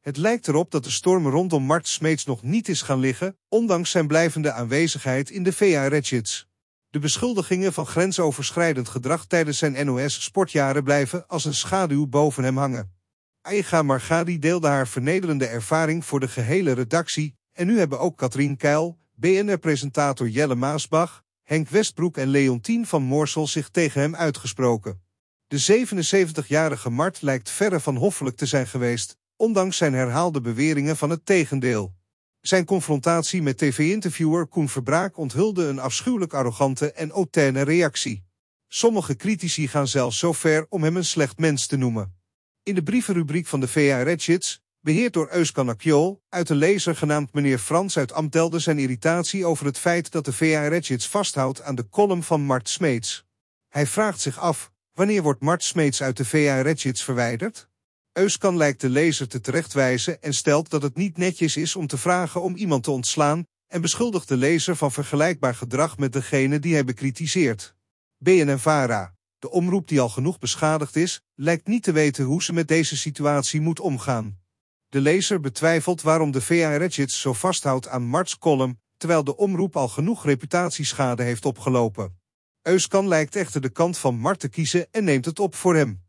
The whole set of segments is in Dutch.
Het lijkt erop dat de storm rondom Mart Smeets nog niet is gaan liggen, ondanks zijn blijvende aanwezigheid in de VA Ratchets. De beschuldigingen van grensoverschrijdend gedrag tijdens zijn NOS-sportjaren blijven als een schaduw boven hem hangen. Aiga Margadi deelde haar vernederende ervaring voor de gehele redactie en nu hebben ook Katrien Keil, BNR-presentator Jelle Maasbach, Henk Westbroek en Leontien van Moorsel zich tegen hem uitgesproken. De 77-jarige Mart lijkt verre van hoffelijk te zijn geweest ondanks zijn herhaalde beweringen van het tegendeel. Zijn confrontatie met tv-interviewer Koen Verbraak onthulde een afschuwelijk arrogante en autaine reactie. Sommige critici gaan zelfs zo ver om hem een slecht mens te noemen. In de brievenrubriek van de VA Ratchets, beheerd door Euskan Akjol, uit een lezer genaamd meneer Frans uit Amtelde zijn irritatie over het feit dat de VA Ratchets vasthoudt aan de column van Mart Smeets. Hij vraagt zich af, wanneer wordt Mart Smeets uit de VA Ratchets verwijderd? Euskan lijkt de lezer te terechtwijzen en stelt dat het niet netjes is om te vragen om iemand te ontslaan en beschuldigt de lezer van vergelijkbaar gedrag met degene die hij bekritiseert. BNNVARA, de omroep die al genoeg beschadigd is, lijkt niet te weten hoe ze met deze situatie moet omgaan. De lezer betwijfelt waarom de VA Regits zo vasthoudt aan Marts column, terwijl de omroep al genoeg reputatieschade heeft opgelopen. Euskan lijkt echter de kant van Mart te kiezen en neemt het op voor hem.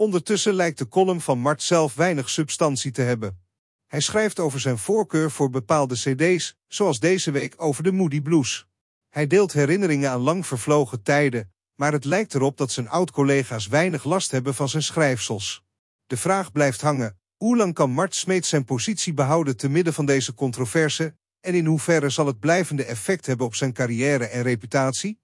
Ondertussen lijkt de column van Mart zelf weinig substantie te hebben. Hij schrijft over zijn voorkeur voor bepaalde cd's, zoals deze week over de Moody Blues. Hij deelt herinneringen aan lang vervlogen tijden, maar het lijkt erop dat zijn oud-collega's weinig last hebben van zijn schrijfsels. De vraag blijft hangen, hoe lang kan Mart Smeet zijn positie behouden te midden van deze controverse, en in hoeverre zal het blijvende effect hebben op zijn carrière en reputatie?